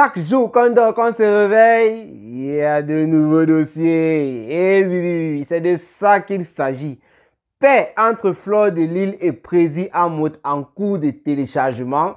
Chaque jour, quand on se réveille, il y a de nouveaux dossiers. Et oui, oui, oui c'est de ça qu'il s'agit. Paix entre Flore de Lille et Prési mode en cours de téléchargement.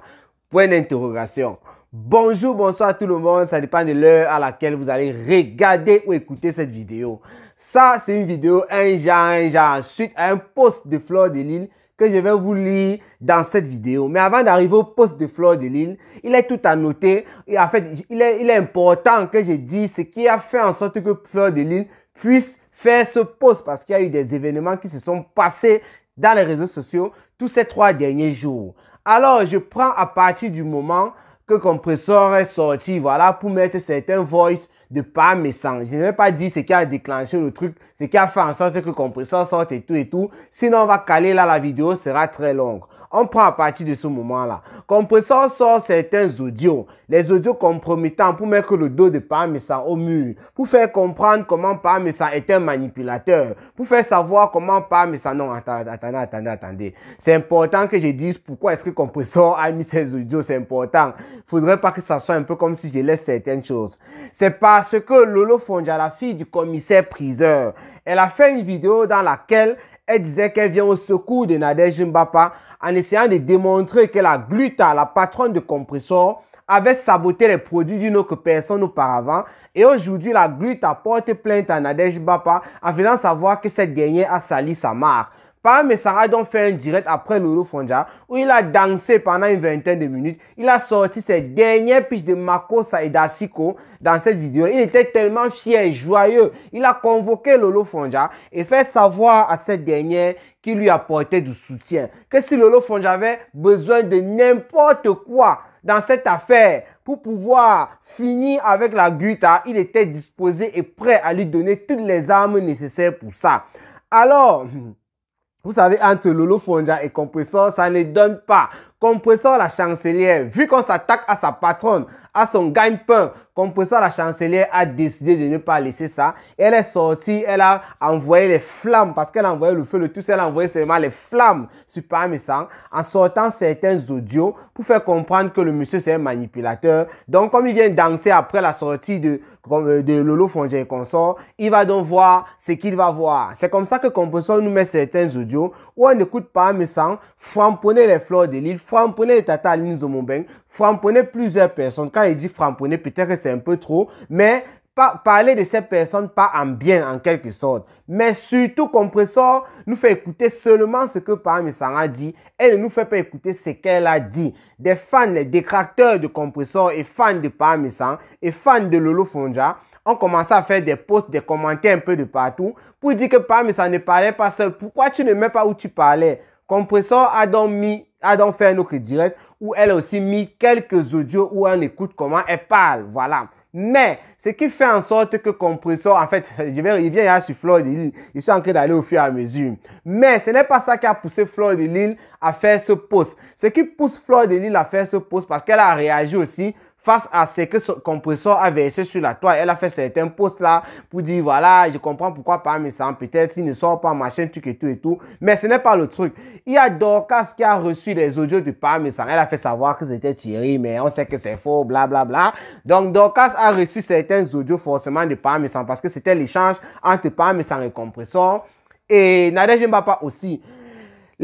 Point d'interrogation. Bonjour, bonsoir à tout le monde. Ça dépend de l'heure à laquelle vous allez regarder ou écouter cette vidéo. Ça, c'est une vidéo, un genre, un genre, suite à un post de Flore de Lille que je vais vous lire dans cette vidéo. Mais avant d'arriver au poste de Fleur de Lille, il est tout à noter. Et en fait, il est, important que je dise ce qui a fait en sorte que Fleur de Lille puisse faire ce poste parce qu'il y a eu des événements qui se sont passés dans les réseaux sociaux tous ces trois derniers jours. Alors, je prends à partir du moment que compresseur est sorti, voilà, pour mettre certains voice de par message. Je n'ai pas dit ce qui a déclenché le truc, ce qui a fait en sorte que le compresseur sorte et tout et tout. Sinon, on va caler là, la vidéo sera très longue. On prend à partir de ce moment-là. Compressor sort certains audios, les audios compromettants pour mettre le dos de Parmesan au mur, pour faire comprendre comment Parmesan est un manipulateur, pour faire savoir comment Parmesan... Non, attendez, attendez, attendez, attendez. C'est important que je dise pourquoi est-ce que Compressor a mis ces audios, c'est important. Faudrait pas que ça soit un peu comme si je laisse certaines choses. C'est parce que Lolo Fonja, la fille du commissaire priseur, elle a fait une vidéo dans laquelle elle disait qu'elle vient au secours de Nadej Mbapa en essayant de démontrer que la Gluta, la patronne de compresseur, avait saboté les produits d'une autre personne auparavant. Et aujourd'hui, la Gluta porte plainte à Nadej Bapa en faisant savoir que cette dernière a sali sa marque. Par a donc fait un direct après Lolo Fonja où il a dansé pendant une vingtaine de minutes. Il a sorti ses dernières pitches de Mako et dans cette vidéo. Il était tellement fier joyeux. Il a convoqué Lolo Fonja et fait savoir à cette dernière qu'il lui apportait du soutien. Que si Lolo Fonja avait besoin de n'importe quoi dans cette affaire pour pouvoir finir avec la Guta, il était disposé et prêt à lui donner toutes les armes nécessaires pour ça. Alors, vous savez, entre Lolo Fonja et Compressor, ça ne donne pas. Compressor, la chancelière, vu qu'on s'attaque à sa patronne, à son gagne-pain. ça la chancelière a décidé de ne pas laisser ça. Elle est sortie, elle a envoyé les flammes, parce qu'elle a envoyé le feu, le tout, elle a envoyé seulement les flammes sur Parmi en sortant certains audios pour faire comprendre que le monsieur c'est un manipulateur. Donc, comme il vient danser après la sortie de, euh, de Lolo Fongé et consort, il va donc voir ce qu'il va voir. C'est comme ça que Compressor nous met certains audios où on écoute pas sans, framponner les fleurs de l'île, framponner les tatas à l'île framponner plusieurs personnes. Quand il dit framponner, peut-être que c'est un peu trop, mais parler de cette personne pas en bien en quelque sorte. Mais surtout, Compressor nous fait écouter seulement ce que Parmesan a dit. Elle ne nous fait pas écouter ce qu'elle a dit. Des fans, des détracteurs de Compressor et fans de Parmesan et fans de Lolo Fonja ont commencé à faire des posts, des commentaires un peu de partout pour dire que Parmesan ne parlait pas seul. Pourquoi tu ne mets pas où tu parlais Compressor a donc mis, a donc fait un autre direct où elle a aussi mis quelques audios où on écoute comment elle parle. Voilà. Mais ce qui fait en sorte que Compressor, en fait, je vais, il vient sur Floyd Lille, ils sont en train d'aller au fur et à mesure. Mais ce n'est pas ça qui a poussé de Lille à faire ce post. Ce qui pousse Floyd Lille à faire ce poste parce qu'elle a réagi aussi face à ce que ce compresseur a versé sur la toile. Elle a fait certains posts là pour dire voilà, je comprends pourquoi parmi ça, peut-être il ne sort pas, machin, truc et tout et tout. Mais ce n'est pas le truc. Il y a Dorcas qui a reçu les audios de Parmesan. Elle a fait savoir que c'était Thierry, mais on sait que c'est faux, blablabla. Bla, bla. Donc Dorcas a reçu certains audios forcément de Parmesan parce que c'était l'échange entre Parmesan et compresseur. Et Nadège pas aussi.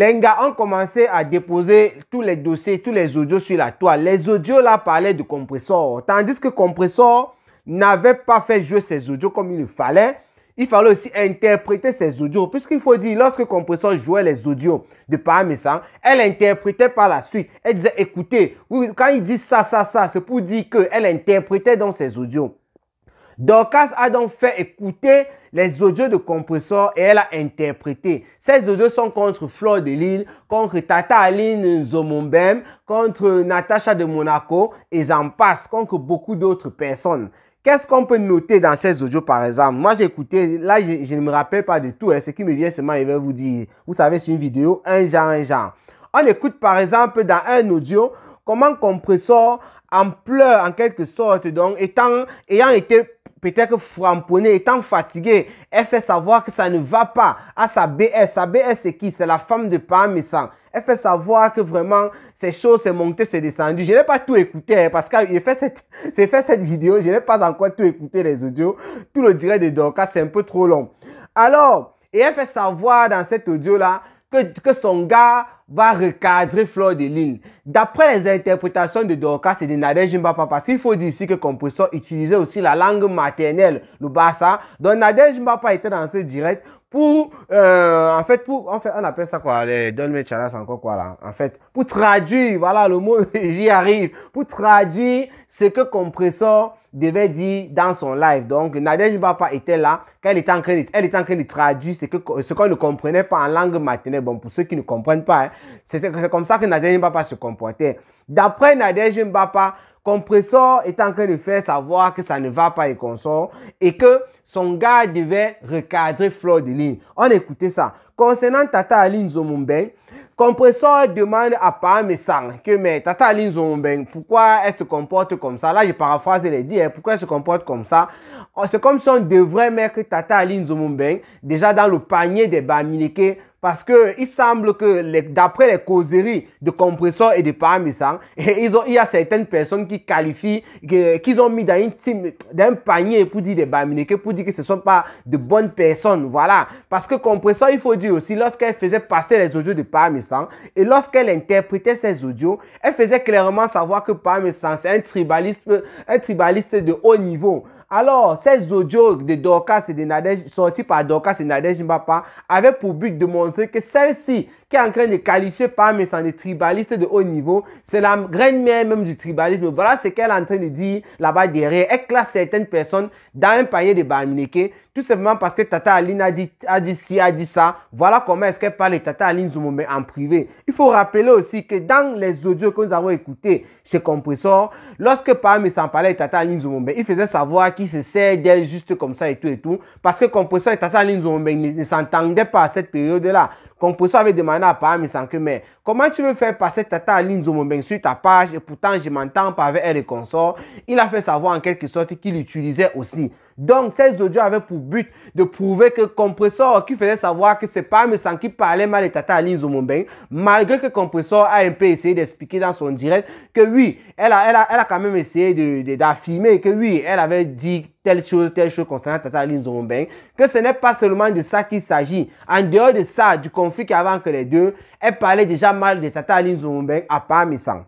Les gars ont commencé à déposer tous les dossiers, tous les audios sur la toile. Les audios là parlaient de compresseur, tandis que compresseur n'avait pas fait jouer ses audios comme il fallait. Il fallait aussi interpréter ses audios, puisqu'il faut dire, lorsque compresseur jouait les audios de Paramessa, elle interprétait par la suite. Elle disait, écoutez, quand il dit ça, ça, ça, c'est pour dire qu'elle interprétait dans ses audios. Dorcas a donc fait écouter les audios de compresseur et elle a interprété. Ces audios sont contre Flore de Lille, contre Tata Aline Zomombem, contre Natacha de Monaco et j'en passe, contre beaucoup d'autres personnes. Qu'est-ce qu'on peut noter dans ces audios, par exemple Moi, j'ai écouté, là, je, ne me rappelle pas de tout. Hein. Ce qui me vient seulement, je vais vous dire. Vous savez, c'est une vidéo, un genre, un genre. On écoute, par exemple, dans un audio, comment Compressor en pleure, en quelque sorte, donc, étant, ayant été peut-être que étant fatigué, elle fait savoir que ça ne va pas à sa BS. Sa BS, c'est qui C'est la femme de Parmesan. Elle fait savoir que vraiment, ces choses, c'est monté, c'est descendu. Je n'ai pas tout écouté hein, parce qu'elle fait cette, fait cette vidéo, je n'ai pas encore tout écouté les audios. Tout le direct de Dorcas, c'est un peu trop long. Alors, et elle fait savoir dans cet audio-là que, son gars va recadrer flor de D'après les interprétations de Dorcas et de Nadège Mbappa, parce qu'il faut dire ici que Compressor utilisait aussi la langue maternelle, le bassin, donc Nadej Mbappa était dans ce direct pour, euh, en fait, pour, en fait, on appelle ça quoi, les mes Mechalas encore quoi là, en fait, pour traduire, voilà le mot, j'y arrive, pour traduire ce que Compressor devait dire dans son live. Donc, Nadège Bapa était là, quand elle était en train de, elle était en train de traduire ce que, ce qu'on ne comprenait pas en langue maternelle. Bon, pour ceux qui ne comprennent pas, hein, c'était c'est comme ça que Nadège Bapa se comportait. D'après Nadège Bapa, Compressor est en train de faire savoir que ça ne va pas et consort et que son gars devait recadrer Flore de ligne. On écoutait ça. Concernant Tata Aline Zomumben, Compressor demande à Pam que Tata Aline Zomumben, pourquoi elle se comporte comme ça Là, je paraphrase les dit, hein. pourquoi elle se comporte comme ça C'est comme si on devrait mettre Tata Aline déjà dans le panier des Bamileke parce que il semble que d'après les causeries de Compressor et de parmesan, eh, il y a certaines personnes qui qualifient, qu'ils ont mis dans, un panier pour dire des baminiques pour dire que ce ne sont pas de bonnes personnes. Voilà. Parce que compresseur, il faut dire aussi, lorsqu'elle faisait passer les audios de parmesan et lorsqu'elle interprétait ces audios, elle faisait clairement savoir que parmesan, c'est un tribaliste, un tribaliste de haut niveau. Alors, ces audios de Dorcas et de Nadej, sortis par Dorcas et Nadej Mbappa, avaient pour but de montrer que celle-ci, qui est en train de qualifier sans des tribaliste de haut niveau, c'est la graine mère même du tribalisme. Voilà ce qu'elle est en train de dire là-bas derrière. Elle classe certaines personnes dans un panier de barmineke, tout simplement parce que Tata Aline a dit, a dit ci, a dit ça. Voilà comment est-ce qu'elle parle de Tata Aline Zoumoumé en privé. Il faut rappeler aussi que dans les audios que nous avons écoutés chez Compressor, lorsque mes s'en parlait de Tata Aline Zoumou, il faisait savoir que qui se sert d'elle juste comme ça et tout et tout. Parce que Compressor et Tata Linzombe ne s'entendaient pas à cette période-là. Compressor avait demandé à sans que mais comment tu veux faire passer Tata Aline Zomobeng sur ta page et pourtant je m'entends pas avec elle et consort. Il a fait savoir en quelque sorte qu'il l'utilisait aussi. Donc ces audios avaient pour but de prouver que Compressor qui faisait savoir que c'est sans qui parlait mal de Tata Aline Zomobeng, malgré que Compressor a un peu essayé d'expliquer dans son direct que oui, elle a, elle a, quand même essayé d'affirmer que oui, elle avait dit telle chose, telle chose concernant Tata Aline que ce n'est pas seulement de ça qu'il s'agit. En dehors de ça, du conflit qu'il y avait entre les deux, elle parlait déjà mal de Tata Aline à à Parmesan.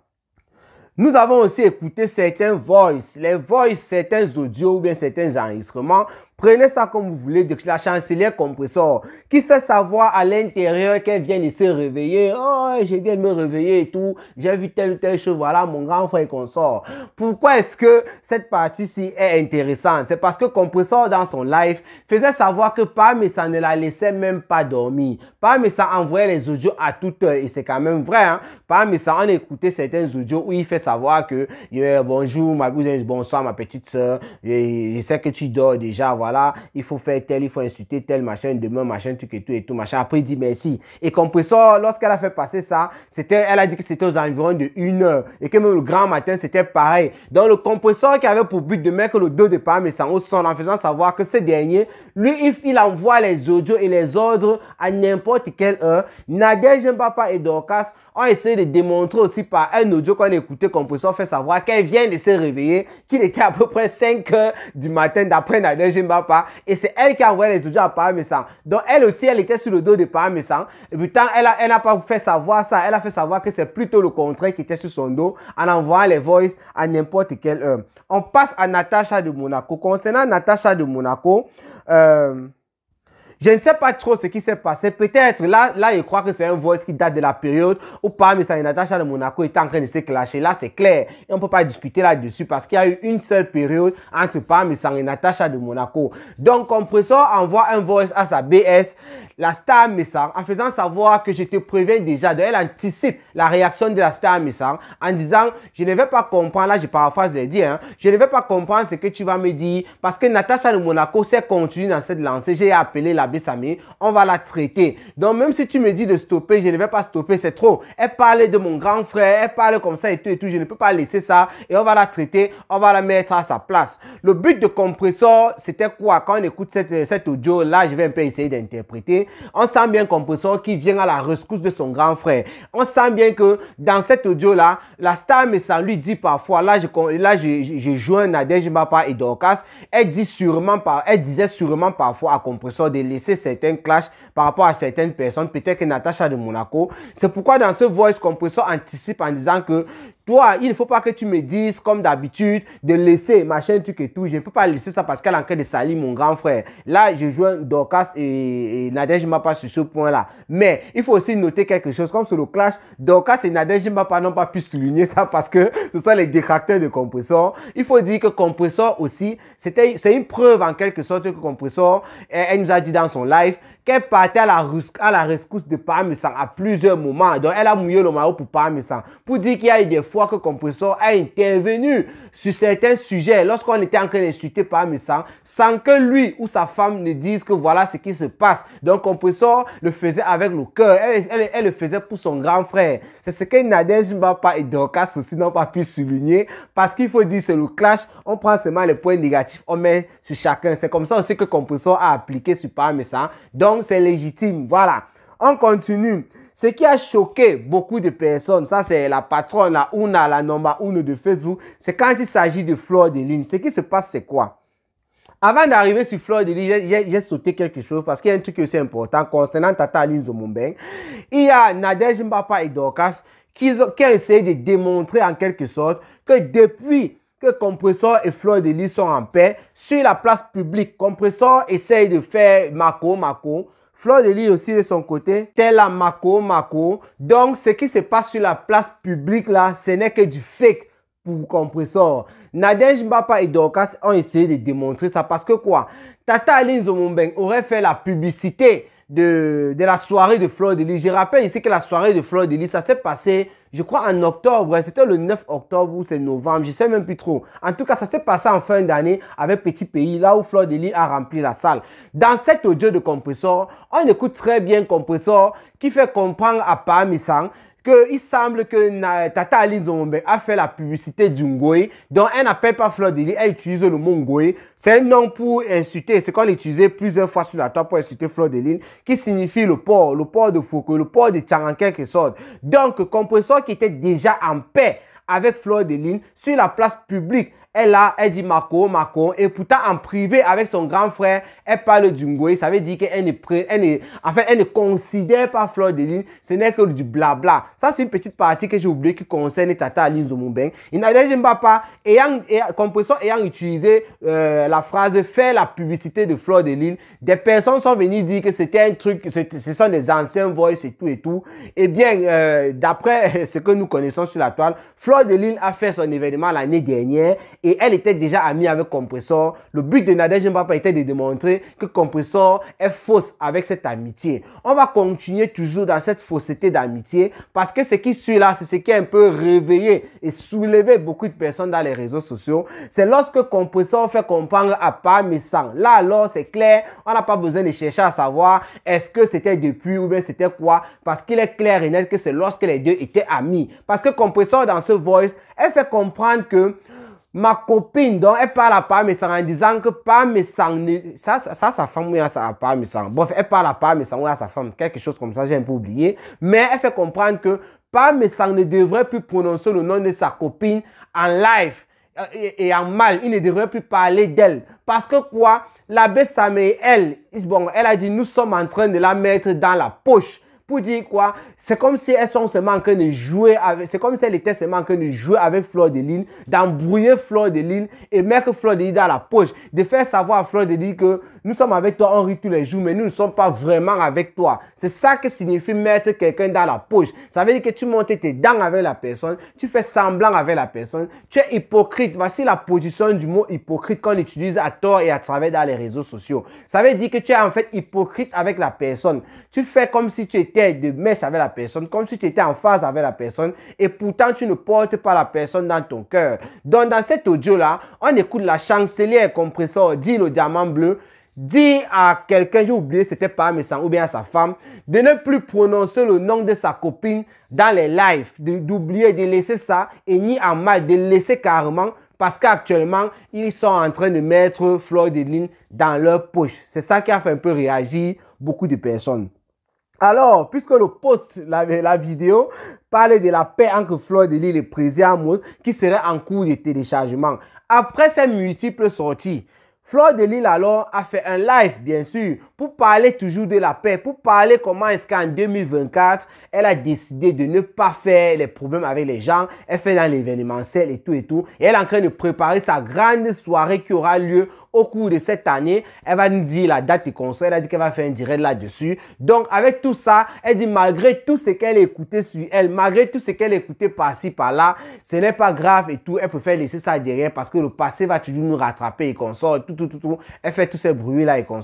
Nous avons aussi écouté certains voices, les voices, certains audios ou bien certains enregistrements Prenez ça comme vous voulez, de la chancelière compresseur, qui fait savoir à l'intérieur qu'elle vient de se réveiller. Oh, je viens de me réveiller et tout. J'ai vu telle ou telle chose. Voilà, mon grand frère consort. Pourquoi est-ce que cette partie-ci est intéressante? C'est parce que compresseur dans son life, faisait savoir que pas, mais ça ne la laissait même pas dormir. Pas, mais ça envoyait les audios à toute heure. Et c'est quand même vrai, hein. Pam ça, en écoutait certains audios où il fait savoir que, bonjour, ma cousine, bonsoir, ma petite soeur. Je, je sais que tu dors déjà. Voilà là, il faut faire tel, il faut insulter tel, machin, demain, machin, truc et tout et tout, machin. Après, il dit merci. Et Compressor, lorsqu'elle a fait passer ça, c'était, elle a dit que c'était aux environs de 1 heure et que même le grand matin, c'était pareil. Donc, le compresseur qui avait pour but de mettre le dos de Pam et au son en faisant savoir que ce dernier, lui, il, envoie les audios et les ordres à n'importe quel heure. Nadège, Papa et Dorcas ont essayé de démontrer aussi par un audio qu'on écoutait s'en faire savoir qu'elle vient de se réveiller, qu'il était à peu près 5 heures du matin d'après Nadia Jimbapa. Et c'est elle qui a envoyé les audios à Paramessan. Donc elle aussi, elle était sur le dos de Paramessan. Et pourtant, elle n'a elle a pas fait savoir ça. Elle a fait savoir que c'est plutôt le contraire qui était sur son dos en envoyant les voices à n'importe quel heure. On passe à Natacha de Monaco. Concernant Natacha de Monaco, euh, je ne sais pas trop ce qui s'est passé. Peut-être, là, là, je crois que c'est un voice qui date de la période où Pam et Natacha de Monaco étaient en train de se clasher. Là, c'est clair. Et on ne peut pas discuter là-dessus parce qu'il y a eu une seule période entre Pam et Natacha de Monaco. Donc, Compressor envoie un voice à sa BS la star Messar en faisant savoir que je te préviens déjà. elle anticipe la réaction de la star Messar en disant Je ne vais pas comprendre, là je paraphrase les dire, hein. je ne vais pas comprendre ce que tu vas me dire parce que Natacha de Monaco s'est continue dans cette lancée. J'ai appelé l'abbé Samy, on va la traiter. Donc même si tu me dis de stopper, je ne vais pas stopper, c'est trop. Elle parlait de mon grand frère, elle parle comme ça et tout et tout. Je ne peux pas laisser ça et on va la traiter, on va la mettre à sa place. Le but de compresseur c'était quoi Quand on écoute cet audio là, je vais un peu essayer d'interpréter on sent bien Compressor qui vient à la rescousse de son grand frère. On sent bien que dans cet audio-là, la star me sent lui dit parfois, là, je, là, je, je, et Dorcas, elle, dit sûrement, elle disait sûrement parfois à Compressor de laisser certains clashs par rapport à certaines personnes, peut-être que Natacha de Monaco. C'est pourquoi dans ce voice compressor anticipe en disant que toi, il ne faut pas que tu me dises, comme d'habitude, de laisser machin, truc et tout. Je ne peux pas laisser ça parce qu'elle est en train de salir mon grand frère. Là, je joins Dorcas et, et Nadège Mapa sur ce point-là. Mais il faut aussi noter quelque chose. Comme sur le clash, Dorcas et Nadège Mapa n'ont pas pu souligner ça parce que ce sont les détracteurs de Compressor. Il faut dire que Compressor aussi, c'est une preuve en quelque sorte que Compressor, elle, nous a dit dans son live qu'elle à la, à la rescousse de Parmesan à plusieurs moments. Donc, elle a mouillé le maillot pour Parmesan pour dire qu'il y a eu des fois que Compressor a intervenu sur certains sujets lorsqu'on était en train d'insulter Parmesan sans que lui ou sa femme ne dise que voilà ce qui se passe. Donc, Compressor le faisait avec le cœur. Elle, elle, le faisait pour son grand frère. C'est ce que Nadej Mbappa et Dorcas aussi n'ont pas pu souligner parce qu'il faut dire c'est le clash. On prend seulement les points négatifs, on met sur chacun. C'est comme ça aussi que Compressor a appliqué sur Parmesan. Donc, c'est les légitime. Voilà. On continue. Ce qui a choqué beaucoup de personnes, ça c'est la patronne, la ouna, la nomba, ouna de Facebook, c'est quand il s'agit de Fleur de Lune. Ce qui se passe, c'est quoi Avant d'arriver sur Fleur de Lune, j'ai sauté quelque chose parce qu'il y a un truc aussi important concernant Tata Lune Zomombeng. Il y a Nadej Mbapa et Dorcas qui, qui ont essayé de démontrer en quelque sorte que depuis que Compressor et Fleur de Lune sont en paix, sur la place publique, Compressor essaye de faire Mako, Mako, Fleur de Lille aussi de son côté, tel la Mako Mako. Donc, ce qui se passe sur la place publique là, ce n'est que du fake pour compressor. Nadej Mbappa et Dorcas ont essayé de démontrer ça parce que quoi Tata Aline Zomombeng aurait fait la publicité de, la soirée de Fleur de Lys. Je rappelle ici que la soirée de Fleur de ça s'est passé, je crois, en octobre. C'était le 9 octobre ou c'est novembre, je sais même plus trop. En tout cas, ça s'est passé en fin d'année avec Petit Pays, là où Fleur de Lys a rempli la salle. Dans cet audio de compressor, on écoute très bien compressor qui fait comprendre à Pamisang qu'il semble que Tata Ali Zombe a fait la publicité du dont elle n'appelle pas Fleur de elle utilise le mot Ngoé. C'est un nom pour insulter, c'est qu'on l'utilisait plusieurs fois sur la toile pour insulter Fleur de qui signifie le port, le port de Foucault, le port de Tchang en quelque sorte. Donc, comprenons qui était déjà en paix avec Fleur de sur la place publique elle là, elle dit Marco, Marco. Et pourtant, en privé, avec son grand frère, elle parle du Ngoï. Ça veut dire qu'elle ne, elle ne, elle ne considère pas flor de Lille. Ce n'est que du blabla. Ça, c'est une petite partie que j'ai oublié qui concerne Tata Aline Zomouben. Inadège Mbapa, ayant, compression ayant utilisé euh, la phrase faire la publicité de Fleur de Lille », des personnes sont venues dire que c'était un truc, ce sont des anciens voix et tout et tout. Eh bien, euh, d'après ce que nous connaissons sur la toile, Fleur de Lille a fait son événement l'année dernière et elle était déjà amie avec Compressor. Le but de Nadège Mbappé était de démontrer que Compressor est fausse avec cette amitié. On va continuer toujours dans cette fausseté d'amitié parce que ce qui suit là, c'est ce qui a un peu réveillé et soulevé beaucoup de personnes dans les réseaux sociaux. C'est lorsque Compressor fait comprendre à Pam et Sang. Là alors, c'est clair, on n'a pas besoin de chercher à savoir est-ce que c'était depuis ou bien c'était quoi parce qu'il est clair et net que c'est lorsque les deux étaient amis. Parce que Compressor dans ce voice, elle fait comprendre que ma copine, donc, elle parle à Parmesan en disant que Parmesan, ça, ça, sa femme, oui, à Parmesan. Bref, elle parle à Parmesan, oui, à sa femme, quelque chose comme ça, j'ai un peu oublié. Mais elle fait comprendre que Parmesan ne devrait plus prononcer le nom de sa copine en live euh, et, en mal. Il ne devrait plus parler d'elle. Parce que quoi? L'abbé Samé, elle, bon, elle a dit, nous sommes en train de la mettre dans la poche. Pour dire quoi C'est comme si elles sont seulement en de jouer avec. C'est comme si elles étaient seulement en train de jouer avec Fleur de Lille, d'embrouiller Fleur de Lille et mettre Fleur de Lille dans la poche. De faire savoir à Fleur de Lille que nous sommes avec toi, Henri tous les jours, mais nous ne sommes pas vraiment avec toi. C'est ça que signifie mettre quelqu'un dans la poche. Ça veut dire que tu montes tes dents avec la personne, tu fais semblant avec la personne, tu es hypocrite. Voici la position du mot hypocrite qu'on utilise à tort et à travers dans les réseaux sociaux. Ça veut dire que tu es en fait hypocrite avec la personne. Tu fais comme si tu étais de mèche avec la personne, comme si tu étais en phase avec la personne, et pourtant tu ne portes pas la personne dans ton cœur. Donc dans cet audio-là, on écoute la chancelière compresseur, dit le diamant bleu, dit à quelqu'un, j'ai oublié, c'était pas mais ou bien à sa femme, de ne plus prononcer le nom de sa copine dans les lives, d'oublier, de, laisser ça, et ni en mal, de laisser carrément parce qu'actuellement, ils sont en train de mettre Floyd de dans leur poche. C'est ça qui a fait un peu réagir beaucoup de personnes. Alors, puisque le post, la, vidéo, parlait de la paix entre Floyd de Lille et Président qui serait en cours de téléchargement. Après ces multiples sorties, Floyd de Lille alors a fait un live, bien sûr, pour parler toujours de la paix, pour parler comment est-ce qu'en 2024, elle a décidé de ne pas faire les problèmes avec les gens, elle fait dans l'événementiel et tout et tout. Et elle est en train de préparer sa grande soirée qui aura lieu au cours de cette année, elle va nous dire la date qu'on sort. Elle a dit qu'elle va faire un direct là-dessus. Donc, avec tout ça, elle dit malgré tout ce qu'elle écoutait sur elle, malgré tout ce qu'elle écoutait par-ci, par-là, ce n'est pas grave et tout. Elle préfère laisser ça derrière parce que le passé va toujours nous rattraper et qu'on tout, tout, tout, Elle fait tous ces bruits-là et qu'on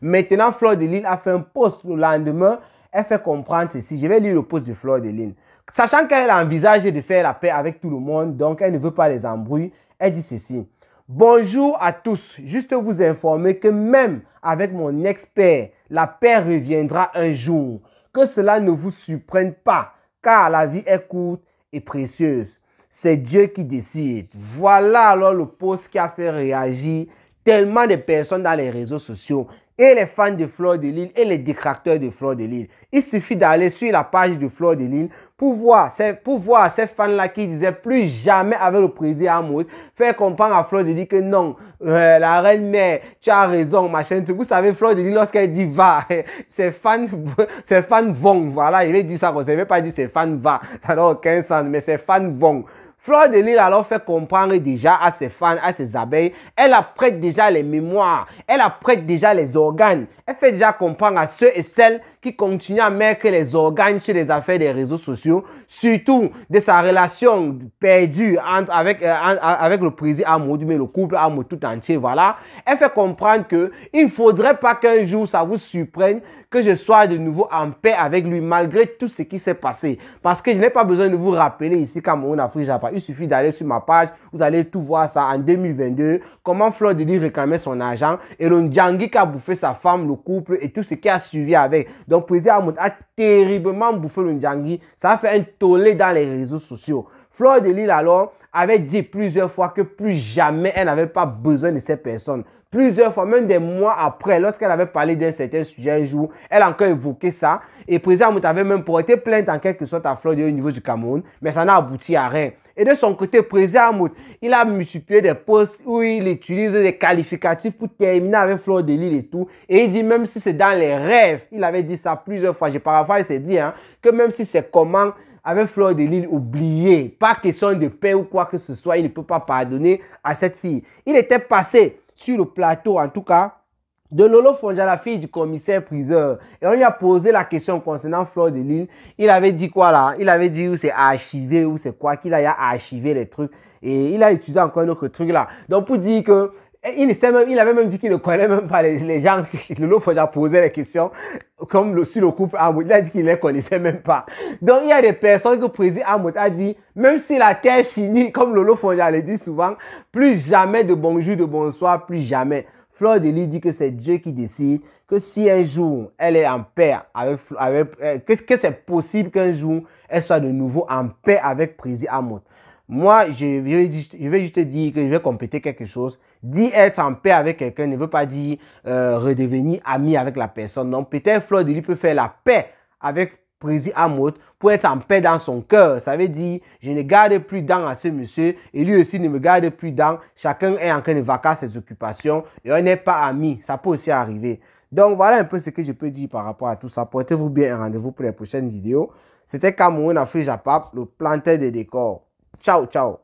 Maintenant, flor de Lille a fait un post le lendemain. Elle fait comprendre ceci. Je vais lire le post de flor de Lille. Sachant qu'elle a envisagé de faire la paix avec tout le monde, donc elle ne veut pas les embrouiller. elle dit ceci. Bonjour à tous. Juste vous informer que même avec mon expert, la paix reviendra un jour. Que cela ne vous surprenne pas, car la vie est courte et précieuse. C'est Dieu qui décide. Voilà alors le post qui a fait réagir tellement de personnes dans les réseaux sociaux et les fans de Flor de Lille et les détracteurs de Flor de Lille. Il suffit d'aller sur la page de Flor de Lille pour voir ces, pour voir ces fans-là qui disaient plus jamais avec le président Hamoud, faire comprendre à Flor de Lille que non, euh, la reine mère, tu as raison, machin, tout. Vous savez, Flor de Lille, lorsqu'elle dit va, ses fans, ses fans vont, voilà, il vais dire ça, je ne pas dire ses fans va, ça n'a aucun sens, mais ses fans vont. Fleur de Lille alors fait comprendre déjà à ses fans, à ses abeilles, elle apprête déjà les mémoires, elle apprête déjà les organes, elle fait déjà comprendre à ceux et celles qui continuent à mettre les organes sur les affaires des réseaux sociaux, surtout de sa relation perdue entre, avec, euh, avec le président Amoudou, mais le couple Amoudou tout entier, voilà. Elle fait comprendre que il ne faudrait pas qu'un jour ça vous surprenne que je sois de nouveau en paix avec lui malgré tout ce qui s'est passé. Parce que je n'ai pas besoin de vous rappeler ici Cameroun, Afrique, Japon. Il suffit d'aller sur ma page, vous allez tout voir ça en 2022. Comment flor de réclamait son argent et le Ndjangi qui a bouffé sa femme, le couple et tout ce qui a suivi avec. Donc, Président Amoud a terriblement bouffé le Ndjangi. Ça a fait un tollé dans les réseaux sociaux. flor de Lille, alors, avait dit plusieurs fois que plus jamais elle n'avait pas besoin de ces personnes plusieurs fois, même des mois après, lorsqu'elle avait parlé d'un certain sujet un jour, elle a encore évoqué ça. Et président Amout avait même porté plainte en quelque sorte à de au niveau du Cameroun, mais ça n'a abouti à rien. Et de son côté, président Amout, il a multiplié des postes où il utilise des qualificatifs pour terminer avec Flor de Lille et tout. Et il dit, même si c'est dans les rêves, il avait dit ça plusieurs fois, j'ai il s'est dit, hein, que même si c'est comment avec Flore de Lille oublié. pas question de paix ou quoi que ce soit, il ne peut pas pardonner à cette fille. Il était passé sur le plateau, en tout cas, de Lolo Fonja, la fille du commissaire priseur. Et on lui a posé la question concernant Flore de Lille. Il avait dit quoi là Il avait dit où c'est archivé, où c'est quoi, qu'il a, a archivé les trucs. Et il a utilisé encore un autre truc là. Donc pour dire que eh, il, avait même dit qu'il ne connaît même pas les, gens. qui Lolo Fonja posait les questions, comme le, sur le couple Il a dit qu'il ne les connaissait même pas. Donc, il y a des personnes que président Amout a dit, même si la terre finit, comme Lolo Fonja le dit souvent, plus jamais de bonjour, de bonsoir, plus jamais. Flor de Lille dit que c'est Dieu qui décide que si un jour elle est en paix avec, avec eh, que, que c'est possible qu'un jour elle soit de nouveau en paix avec Président Amout. Moi, je vais, juste, je vais juste te dire que je vais compléter quelque chose. Dire être en paix avec quelqu'un ne veut pas dire euh, redevenir ami avec la personne. Non, peut-être Floride de peut faire la paix avec Président Amout pour être en paix dans son cœur. Ça veut dire, je ne garde plus dents à ce monsieur et lui aussi ne me garde plus dents. Chacun est en train de vacances ses occupations et on n'est pas amis. Ça peut aussi arriver. Donc voilà un peu ce que je peux dire par rapport à tout ça. Portez-vous bien et rendez-vous pour les prochaines vidéos. C'était Cameroun Afrique Japap, le planteur des décors. Tchau, tchau.